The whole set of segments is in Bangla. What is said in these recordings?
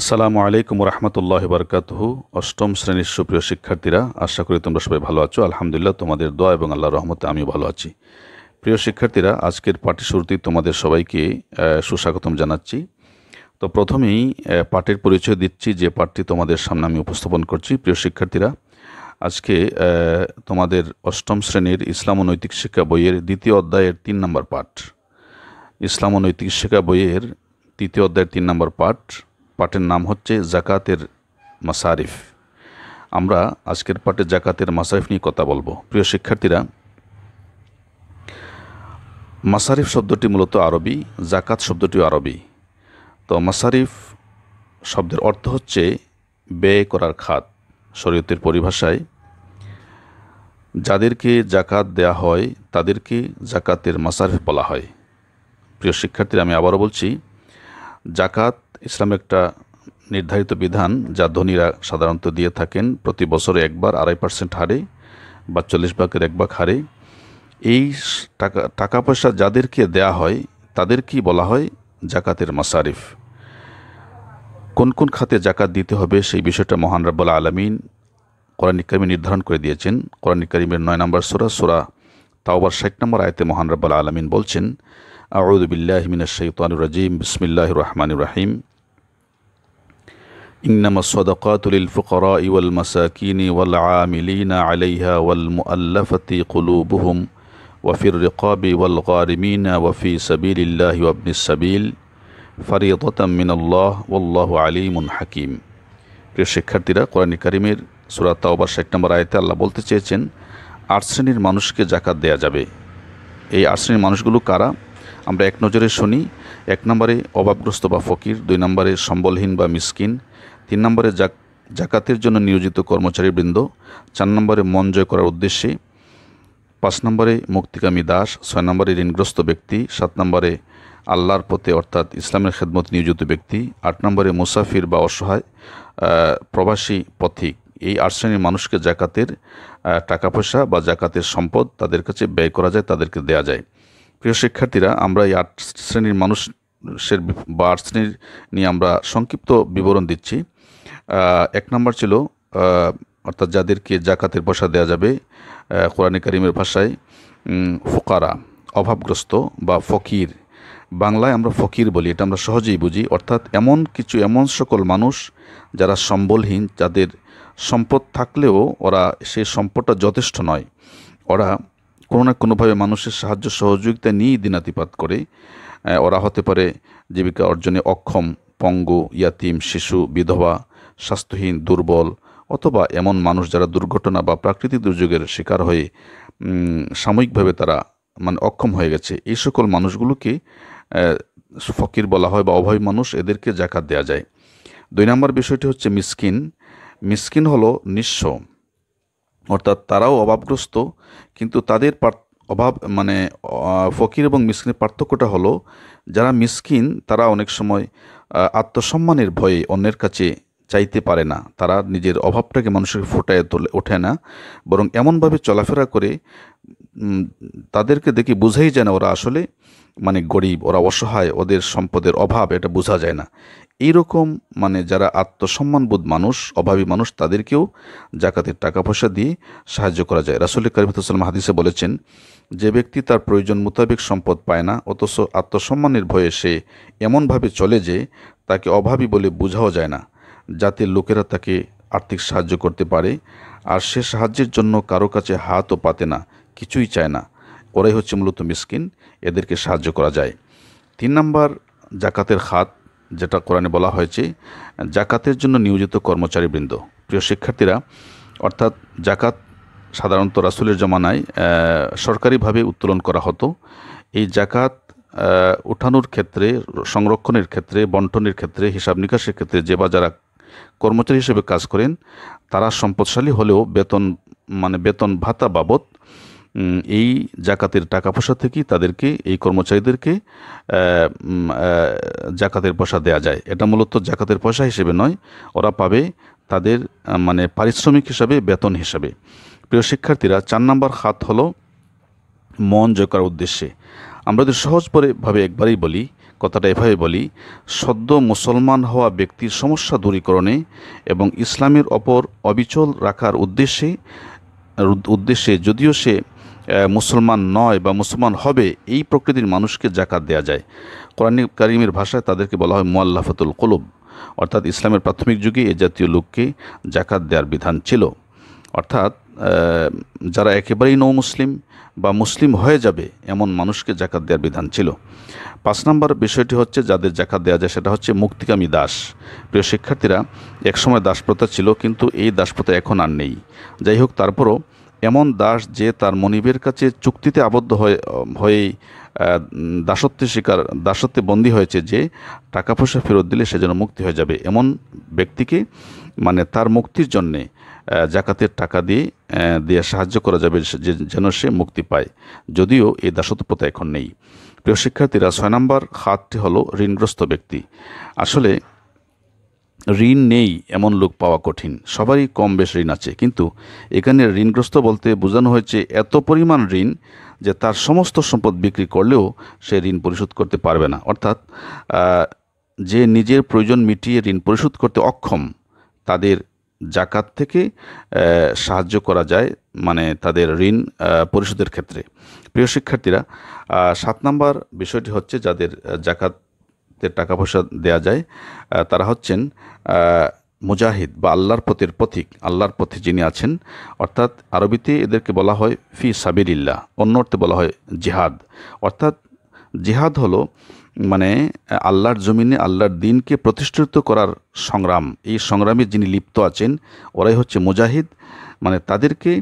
আসসালামু আলাইকুম রহমতুল্লাহ বরকাতহ অষ্টম শ্রেণীর সুপ্রিয় শিক্ষার্থীরা আশা করি তোমরা সবাই ভালো আছো আলহামদুলিল্লাহ তোমাদের দোয়া এবং আল্লাহ রহমতে আমিও ভালো আছি প্রিয় শিক্ষার্থীরা আজকের পাটি শুরুতেই তোমাদের সবাইকে সুস্বাগতম জানাচ্ছি তো প্রথমেই পাঠের পরিচয় দিচ্ছি যে পাঠটি তোমাদের সামনে আমি উপস্থাপন করছি প্রিয় শিক্ষার্থীরা আজকে তোমাদের অষ্টম শ্রেণীর ইসলাম ও নৈতিক শিক্ষা বইয়ের দ্বিতীয় অধ্যায়ের তিন নম্বর পাঠ ইসলাম ও নৈতিক শিক্ষা বইয়ের তৃতীয় অধ্যায়ের তিন নম্বর পাঠ পাঠের নাম হচ্ছে জাকাতের মাসারিফ আমরা আজকের পাঠে জাকাতের মাসারিফ নিয়ে কথা বলবো প্রিয় শিক্ষার্থীরা মাসারিফ শব্দটি মূলত আরবি জাকাত শব্দটিও আরবি তো মাসারিফ শব্দের অর্থ হচ্ছে ব্যয় করার খাত শরীয়তের পরিভাষায় যাদেরকে জাকাত দেয়া হয় তাদেরকে জাকাতের মাসারিফ বলা হয় প্রিয় শিক্ষার্থীরা আমি আবারও বলছি জাকাত ইসলাম একটা নির্ধারিত বিধান যা ধনীরা সাধারণত দিয়ে থাকেন প্রতি বছরে একবার আড়াই পার্সেন্ট হারে বা চল্লিশ ভাগের এক ভাগ হারে এই টাকা টাকা পয়সা যাদেরকে দেয়া হয় তাদেরকেই বলা হয় জাকাতের মাসারিফ কোন কোন খাতে জাকাত দিতে হবে সেই বিষয়টা মহান রাব্বুল আলমিন কোরআন নির্ধারণ করে দিয়েছেন কোরআন নয় নম্বর সুরা সুরা তাওবার ষাট নম্বর আয়তে মহান রাব্বুল আলমিন বলছেন আউদ্দিল্লাহমিন শৈতানুর রাজিম বিসমিল্লাহ রহমান রাহিম إنما الصدقات للفقراء والمساكين والعاملين عليها والمؤلفة قلوبهم وفي الرقاب والغارمين وفي سبيل الله وابن السبيل من الله ওল্লাহ عليم হাকিম প্রিয় শিক্ষার্থীরা কোরআন কারিমের সুরাত তাওবার ষাট নম্বর আয়তে আল্লাহ বলতে চেয়েছেন আট শ্রেণীর মানুষকে জাকাত দেয়া যাবে এই আট শ্রেণীর মানুষগুলো কারা আমরা এক নজরে শুনি এক নম্বরে অভাবগ্রস্ত বা ফকির দুই নম্বরে সম্বলহীন বা মিসকিন তিন নম্বরে জাক জাকাতের জন্য নিয়োজিত কর্মচারীবৃন্দ চার নম্বরে মন জয় করার উদ্দেশ্যে পাঁচ নম্বরে মুক্তিকামী দাস ছয় নম্বরে ঋণগ্রস্ত ব্যক্তি সাত নম্বরে আল্লাহর পথে অর্থাৎ ইসলামের খেদমত নিয়োজিত ব্যক্তি আট নম্বরে মুসাফির বা অসহায় প্রবাসী পথিক এই আট শ্রেণীর মানুষকে জাকাতের টাকা পয়সা বা জাকাতের সম্পদ তাদের কাছে ব্যয় করা যায় তাদেরকে দেয়া যায় প্রিয় শিক্ষার্থীরা আমরা এই আট শ্রেণীর মানুষের বা আট শ্রেণীর নিয়ে আমরা সংক্ষিপ্ত বিবরণ দিচ্ছি এক নম্বর ছিল অর্থাৎ যাদেরকে জাকাতের পয়সা দেওয়া যাবে কোরআনে কারিমের ভাষায় ফোকারা অভাবগ্রস্ত বা ফকির বাংলায় আমরা ফকির বলি এটা আমরা সহজেই বুঝি অর্থাৎ এমন কিছু এমন সকল মানুষ যারা সম্বলহীন যাদের সম্পদ থাকলেও ওরা সেই সম্পদটা যথেষ্ট নয় ওরা কোনো না কোনোভাবে মানুষের সাহায্য সহযোগিতা নিয়েই দিনাতিপাত করে ওরা হতে পারে জীবিকা অর্জনে অক্ষম পঙ্গু ইয়াতিম শিশু বিধবা স্বাস্থ্যহীন দুর্বল অথবা এমন মানুষ যারা দুর্ঘটনা বা প্রাকৃতিক দুর্যোগের শিকার হয়ে সাময়িকভাবে তারা মানে অক্ষম হয়ে গেছে এই সকল মানুষগুলোকে ফকির বলা হয় বা অভয় মানুষ এদেরকে জাকাত দেয়া যায় দুই নম্বর বিষয়টি হচ্ছে মিসকিন মিসকিন হলো নিঃস্ব অর্থাৎ তারাও অভাবগ্রস্ত কিন্তু তাদের অভাব মানে ফকির এবং মিসকিনের পার্থক্যটা হলো যারা মিসকিন তারা অনেক সময় আত্মসম্মানের ভয়ে অন্যের কাছে চাইতে পারে না তারা নিজের অভাবটাকে মানুষের ফোটায় তোলে ওঠে না বরং এমনভাবে চলাফেরা করে তাদেরকে দেখে বোঝাই যায় না ওরা আসলে মানে গরিব ওরা অসহায় ওদের সম্পদের অভাব এটা বোঝা যায় না এইরকম মানে যারা আত্মসম্মানবোধ মানুষ অভাবী মানুষ তাদেরকেও জাকাতের টাকা পয়সা দিয়ে সাহায্য করা যায় রাসুল করিমতুসাল্লাম হাদিসে বলেছেন যে ব্যক্তি তার প্রয়োজন মোতাবেক সম্পদ পায় না অথচ আত্মসম্মানের ভয়ে সে এমনভাবে চলে যে তাকে অভাবী বলে বোঝাও যায় না যাতে লোকেরা তাকে আর্থিক সাহায্য করতে পারে আর সে সাহায্যের জন্য কারো কাছে হাতও পাতে না কিছুই চায় না ওরাই হচ্ছে মূলত মিসকিন এদেরকে সাহায্য করা যায় তিন নম্বর জাকাতের হাত যেটা কোরআনে বলা হয়েছে জাকাতের জন্য নিয়োজিত কর্মচারীবৃন্দ প্রিয় শিক্ষার্থীরা অর্থাৎ জাকাত সাধারণত রাসুলের জমানায় সরকারিভাবে উত্তোলন করা হতো এই জাকাত উঠানোর ক্ষেত্রে সংরক্ষণের ক্ষেত্রে বন্টনের ক্ষেত্রে হিসাব নিকাশের ক্ষেত্রে যে বা যারা কর্মচারী হিসেবে কাজ করেন তারা সম্পদশালী হলেও বেতন মানে বেতন ভাতা বাবদ এই জাকাতের টাকা পয়সা থেকেই তাদেরকে এই কর্মচারীদেরকে জাকাতের পয়সা দেয়া যায় এটা মূলত জাকাতের পয়সা হিসেবে নয় ওরা পাবে তাদের মানে পারিশ্রমিক হিসাবে বেতন হিসাবে প্রিয় শিক্ষার্থীরা চার নম্বর হাত হলো মন জয় করার উদ্দেশ্যে আমরা যদি সহজ পরে ভাবে একবারেই বলি কথাটা এভাবে বলি সদ্য মুসলমান হওয়া ব্যক্তির সমস্যা দূরীকরণে এবং ইসলামের অপর অবিচল রাখার উদ্দেশ্যে উদ্দেশ্যে যদিও সে মুসলমান নয় বা মুসলমান হবে এই প্রকৃতির মানুষকে জাকাত দেয়া যায় কোরআন কারিমের ভাষায় তাদেরকে বলা হয় মোয়াল্লাফাতুল কলুব অর্থাৎ ইসলামের প্রাথমিক যুগে এ জাতীয় লোককে জাকাত দেওয়ার বিধান ছিল অর্থাৎ যারা একেবারেই নৌ মুসলিম বা মুসলিম হয়ে যাবে এমন মানুষকে জাকাত দেওয়ার বিধান ছিল পাঁচ নম্বর বিষয়টি হচ্ছে যাদের জাকাত দেওয়া যায় সেটা হচ্ছে মুক্তিকামী দাস প্রিয় শিক্ষার্থীরা একসময় দাসপ্রথা ছিল কিন্তু এই দাসপ্রথা এখন আর নেই যাই হোক তারপরও এমন দাস যে তার মনিবের কাছে চুক্তিতে আবদ্ধ হয়ে হয়েই দাসত্বের শিকার দাসত্বে বন্দী হয়েছে যে টাকা পয়সা ফেরত দিলে সে যেন মুক্তি হয়ে যাবে এমন ব্যক্তিকে মানে তার মুক্তির জন্যে জাকাতের টাকা দিয়ে দেওয়া সাহায্য করা যাবে যেন সে মুক্তি পায় যদিও এই দাসত্ব প্রথা এখন নেই প্রিয় শিক্ষার্থীরা ছয় নম্বর হাতটি হলো ঋণগ্রস্ত ব্যক্তি আসলে ঋণ নেই এমন লোক পাওয়া কঠিন সবারই কম বেশ ঋণ আছে কিন্তু এখানে ঋণগ্রস্ত বলতে বোঝানো হয়েছে এত পরিমাণ ঋণ যে তার সমস্ত সম্পদ বিক্রি করলেও সে ঋণ পরিশোধ করতে পারবে না অর্থাৎ যে নিজের প্রয়োজন মিটিয়ে ঋণ পরিশোধ করতে অক্ষম তাদের জাকাত থেকে সাহায্য করা যায় মানে তাদের ঋণ পরিশোধের ক্ষেত্রে প্রিয় শিক্ষার্থীরা সাত নাম্বার বিষয়টি হচ্ছে যাদের জাকাতের টাকা পয়সা দেয়া যায় তারা হচ্ছেন মুজাহিদ বা আল্লাহর পথের পথিক আল্লাহর পথে যিনি আছেন অর্থাৎ আরবিতে এদেরকে বলা হয় ফি সাবিরিল্লাহ অন্য অর্থে বলা হয় জিহাদ অর্থাৎ জিহাদ হলো মানে আল্লাহর জমিনে আল্লাহর দিনকে প্রতিষ্ঠিত করার সংগ্রাম এই সংগ্রামে যিনি লিপ্ত আছেন ওরাই হচ্ছে মুজাহিদ মানে তাদেরকে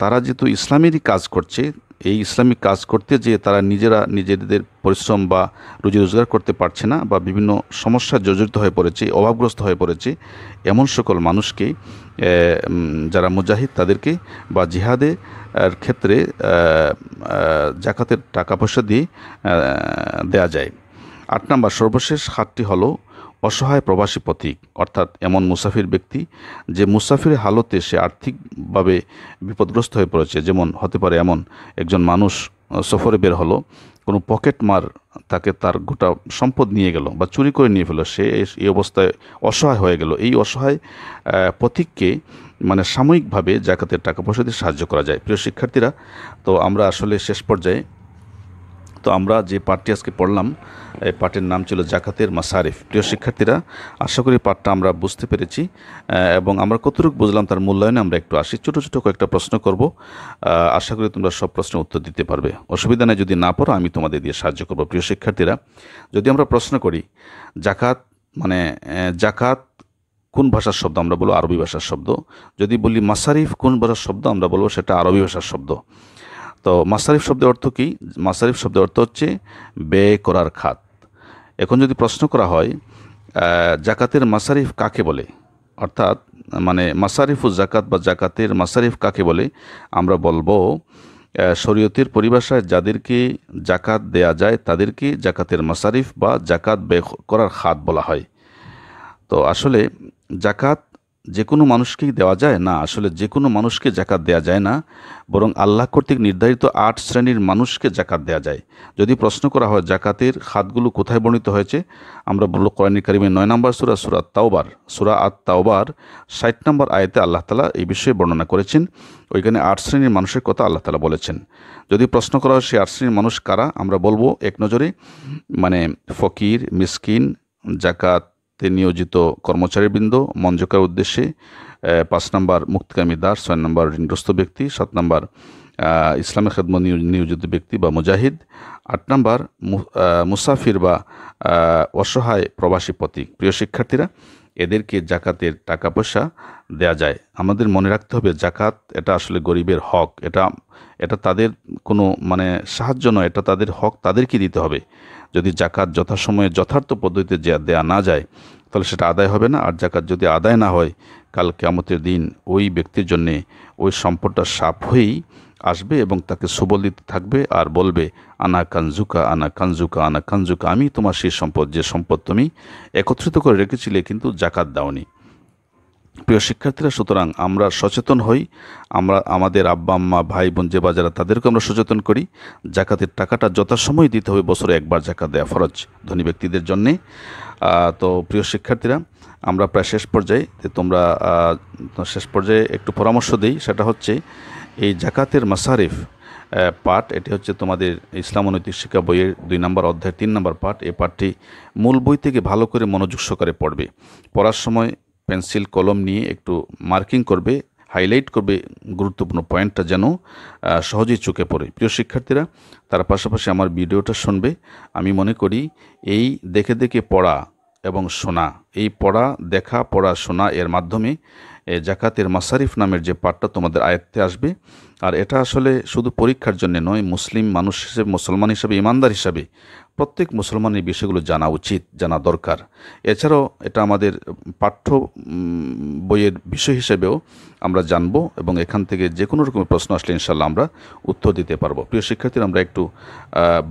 তারা যেহেতু ইসলামেরই কাজ করছে এই ইসলামিক কাজ করতে যেয়ে তারা নিজেরা নিজেদের পরিশ্রম বা রুজি রোজগার করতে পারছে না বা বিভিন্ন সমস্যা জর্জরিত হয়ে পড়েছে অভাবগ্রস্ত হয়ে পড়েছে এমন সকল মানুষকে যারা মুজাহিদ তাদেরকে বা জিহাদে ক্ষেত্রে জাকাতের টাকা পয়সা দিয়ে দেয়া যায় আট নাম্বার সর্বশেষ হাতটি হলো অসহায় প্রবাসী পথিক অর্থাৎ এমন মুসাফির ব্যক্তি যে মুসাফির হালতে সে আর্থিকভাবে বিপদগ্রস্ত হয়ে পড়েছে যেমন হতে পারে এমন একজন মানুষ সফরে বের হলো কোনো পকেট মার তাকে তার গোটা সম্পদ নিয়ে গেল বা চুরি করে নিয়ে ফেলো সে এই অবস্থায় অসহায় হয়ে গেল এই অসহায় পথিককে মানে সাময়িকভাবে জাকাতের টাকা পয়সা দিয়ে সাহায্য করা যায় প্রিয় শিক্ষার্থীরা তো আমরা আসলে শেষ পর্যায়ে তো আমরা যে পাঠটি আজকে পড়লাম এই পাঠের নাম ছিল জাকাতের মাসারিফ প্রিয় শিক্ষার্থীরা আশা করি পাঠটা আমরা বুঝতে পেরেছি এবং আমরা কতটুকু বুঝলাম তার মূল্যায়নে আমরা একটু আসি ছোটো ছোটো কয়েকটা প্রশ্ন করব আশা করি তোমরা সব প্রশ্নের উত্তর দিতে পারবে অসুবিধা নেই যদি না পড়ো আমি তোমাদের দিয়ে সাহায্য করব প্রিয় শিক্ষার্থীরা যদি আমরা প্রশ্ন করি জাকাত মানে জাকাত কোন ভাষার শব্দ আমরা বলবো আরবি ভাষার শব্দ যদি বলি মাসারিফ কোন ভাষার শব্দ আমরা বলবো সেটা আরবি ভাষার শব্দ তো মাসারিফ শব্দের অর্থ কী মাসারিফ শব্দের অর্থ হচ্ছে ব্যয় করার খাত এখন যদি প্রশ্ন করা হয় জাকাতের মাসারিফ কাকে বলে অর্থাৎ মানে মাসারিফু জাকাত বা জাকাতের মাসারিফ কাকে বলে আমরা বলবো শরীয়তের পরিভাষায় যাদেরকে জাকাত দেয়া যায় তাদেরকে জাকাতের মাসারিফ বা জাকাত ব্যয় করার খাত বলা হয় তো আসলে জাকাত যে কোনো মানুষকেই দেওয়া যায় না আসলে যে কোনো মানুষকে জাকাত দেওয়া যায় না বরং আল্লাহ কর্তৃক নির্ধারিত আট শ্রেণীর মানুষকে জাকাত দেওয়া যায় যদি প্রশ্ন করা হয় জাকাতের খাতগুলো কোথায় বর্ণিত হয়েছে আমরা বলল কোরআন কারিমের নয় নম্বর সুরা সুরা তাওবার সুরা আত তাওবার ষাট নম্বর আয়তে আল্লাহ তালা এই বিষয়ে বর্ণনা করেছেন ওইখানে আট শ্রেণীর মানুষের কথা আল্লাহ তালা বলেছেন যদি প্রশ্ন করা হয় সেই আট শ্রেণীর মানুষ কারা আমরা বলবো এক নজরে মানে ফকির মিসকিন জাকাত তে নিয়োজিত কর্মচারীবৃন্দ মঞ্জকার উদ্দেশ্যে পাঁচ নম্বর মুক্তিকামী দাস ছয় নম্বর ঋণগ্রস্ত ব্যক্তি সাত নম্বর ইসলামী খেদম নিয়োজিত ব্যক্তি বা মুজাহিদ আট নম্বর মুসাফির বা অসহায় প্রবাসী পথিক প্রিয় শিক্ষার্থীরা এদেরকে জাকাতের টাকা পয়সা দেয়া যায় আমাদের মনে রাখতে হবে জাকাত এটা আসলে গরিবের হক এটা এটা তাদের কোনো মানে সাহায্য নয় এটা তাদের হক তাদেরকে দিতে হবে যদি জাকাত যথাসময়ে যথার্থ পদ্ধতিতে দেয়া না যায় তাহলে সেটা আদায় হবে না আর জাকাত যদি আদায় না হয় কাল কেমতের দিন ওই ব্যক্তির জন্যে ওই সম্পদটা সাপ হয়েই আসবে এবং তাকে দিতে থাকবে আর বলবে আনা কানজুকা আনা কানজুকা আনা কানজুকা আমি তোমার সেই সম্পদ যে সম্পদ তুমি একত্রিত করে রেখেছিলে কিন্তু জাকাত দাওনি প্রিয় শিক্ষার্থীরা সুতরাং আমরা সচেতন হই আমরা আমাদের আব্বা আম্মা ভাই বোন যে বাজারা তাদেরকে আমরা সচেতন করি জাকাতের টাকাটা যথাসময় দিতে হবে বছরে একবার জাকাত দেওয়া ফরজ ধনী ব্যক্তিদের জন্যে তো প্রিয় শিক্ষার্থীরা আমরা প্রায় শেষ পর্যায়ে তোমরা শেষ পর্যায়ে একটু পরামর্শ দিই সেটা হচ্ছে এই জাকাতের মাসারিফ পাঠ এটি হচ্ছে তোমাদের ইসলাম অনৈতিক শিক্ষা বইয়ের দুই নম্বর অধ্যায় তিন নম্বর পাঠ এই পাঠটি মূল বই থেকে ভালো করে মনোযোগ সহকারে পড়বে পড়ার সময় পেন্সিল কলম নিয়ে একটু মার্কিং করবে হাইলাইট করবে গুরুত্বপূর্ণ পয়েন্টটা যেন সহজেই চোখে পড়ে প্রিয় শিক্ষার্থীরা তার পাশাপাশি আমার ভিডিওটা শুনবে আমি মনে করি এই দেখে দেখে পড়া এবং শোনা এই পড়া দেখা পড়া শোনা এর মাধ্যমে জাকাতের মাসারিফ নামের যে পাঠটা তোমাদের আয়ত্তে আসবে আর এটা আসলে শুধু পরীক্ষার জন্য নয় মুসলিম মানুষ হিসেবে মুসলমান হিসেবে ইমানদার হিসাবে প্রত্যেক মুসলমানের বিষয়গুলো জানা উচিত জানা দরকার এছাড়াও এটা আমাদের পাঠ্য বইয়ের বিষয় হিসেবেও আমরা জানব এবং এখান থেকে যে কোনো রকমের প্রশ্ন আসলে ইনশাল্লাহ আমরা উত্তর দিতে পারবো প্রিয় শিক্ষার্থীরা আমরা একটু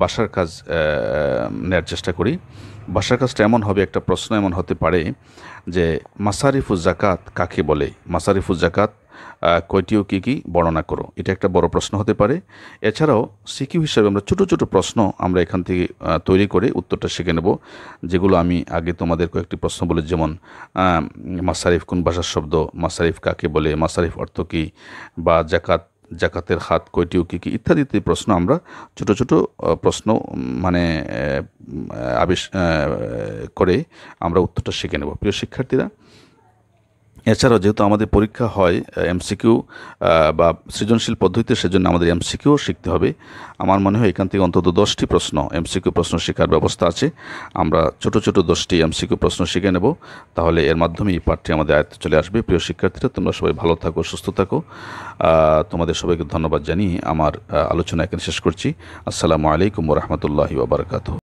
বাসার কাজ নেওয়ার চেষ্টা করি বাসার কাজটা এমন হবে একটা প্রশ্ন এমন হতে পারে যে মাসারিফুজ জাকাত কাকে বলে মাসারিফুজ জাকাত কয়টিও কী কী বর্ণনা করো এটা একটা বড় প্রশ্ন হতে পারে এছাড়াও সিকিউ হিসাবে আমরা ছোট ছোট প্রশ্ন আমরা এখান থেকে তৈরি করে উত্তরটা শিখে নেব যেগুলো আমি আগে তোমাদের কয়েকটি প্রশ্ন বলে যেমন মাসারিফ কোন ভাষার শব্দ মাসারিফ কাকে বলে মাসারিফ অর্থ কী বা জাকাত জাকাতের হাত কয়টি ও কী কী ইত্যাদি ইত্যাদি প্রশ্ন আমরা ছোট ছোট প্রশ্ন মানে আবিষ করে আমরা উত্তরটা শিখে নেব প্রিয় শিক্ষার্থীরা এছাড়াও যেহেতু আমাদের পরীক্ষা হয় এমসিকিউ বা সৃজনশীল পদ্ধতিতে সেজন্য আমাদের এমসিকিউ শিখতে হবে আমার মনে হয় এখান থেকে অন্তত দশটি প্রশ্ন এমসিকিউ প্রশ্ন শেখার ব্যবস্থা আছে আমরা ছোট ছোট দশটি এমসিকিউ প্রশ্ন শিখে নেব তাহলে এর মাধ্যমে এই পাঠটি আমাদের আয়ত্তে চলে আসবে প্রিয় শিক্ষার্থীরা তোমরা সবাই ভালো থাকো সুস্থ থাকো তোমাদের সবাইকে ধন্যবাদ জানিয়ে আমার আলোচনা এখানে শেষ করছি আসসালামু আলাইকুম রহমতুল্লাহি ওবরাকাতু